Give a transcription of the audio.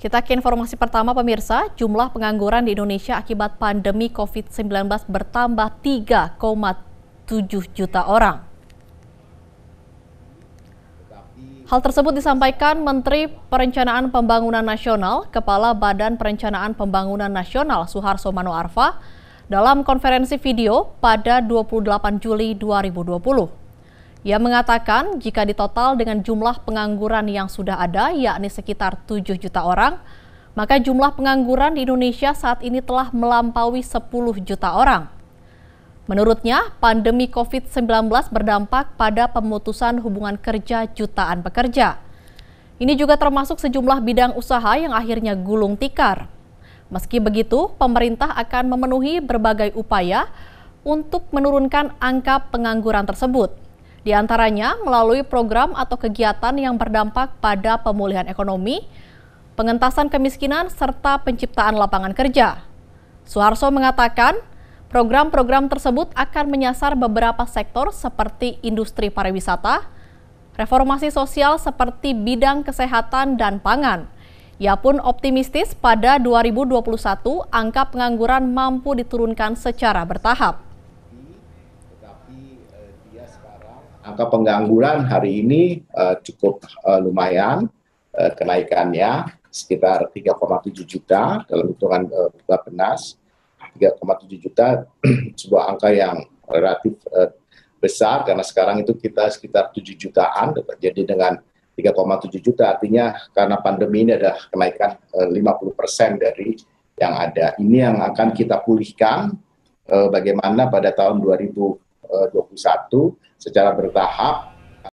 Kita ke informasi pertama pemirsa, jumlah pengangguran di Indonesia akibat pandemi COVID-19 bertambah 3,7 juta orang. Hal tersebut disampaikan Menteri Perencanaan Pembangunan Nasional, Kepala Badan Perencanaan Pembangunan Nasional Suharso Mano Arfa dalam konferensi video pada 28 Juli 2020. Ia mengatakan jika ditotal dengan jumlah pengangguran yang sudah ada, yakni sekitar 7 juta orang, maka jumlah pengangguran di Indonesia saat ini telah melampaui 10 juta orang. Menurutnya, pandemi COVID-19 berdampak pada pemutusan hubungan kerja jutaan pekerja. Ini juga termasuk sejumlah bidang usaha yang akhirnya gulung tikar. Meski begitu, pemerintah akan memenuhi berbagai upaya untuk menurunkan angka pengangguran tersebut. Di antaranya melalui program atau kegiatan yang berdampak pada pemulihan ekonomi, pengentasan kemiskinan, serta penciptaan lapangan kerja. Soeharto mengatakan, program-program tersebut akan menyasar beberapa sektor seperti industri pariwisata, reformasi sosial seperti bidang kesehatan dan pangan, ia pun optimistis pada 2021 angka pengangguran mampu diturunkan secara bertahap angka pengangguran hari ini uh, cukup uh, lumayan uh, kenaikannya sekitar 3,7 juta dalam hitungan uh, Bapenas 3,7 juta sebuah angka yang relatif uh, besar karena sekarang itu kita sekitar 7 jutaan jadi dengan 3,7 juta artinya karena pandemi ini ada kenaikan uh, 50% dari yang ada ini yang akan kita pulihkan uh, bagaimana pada tahun 2021 secara bertahap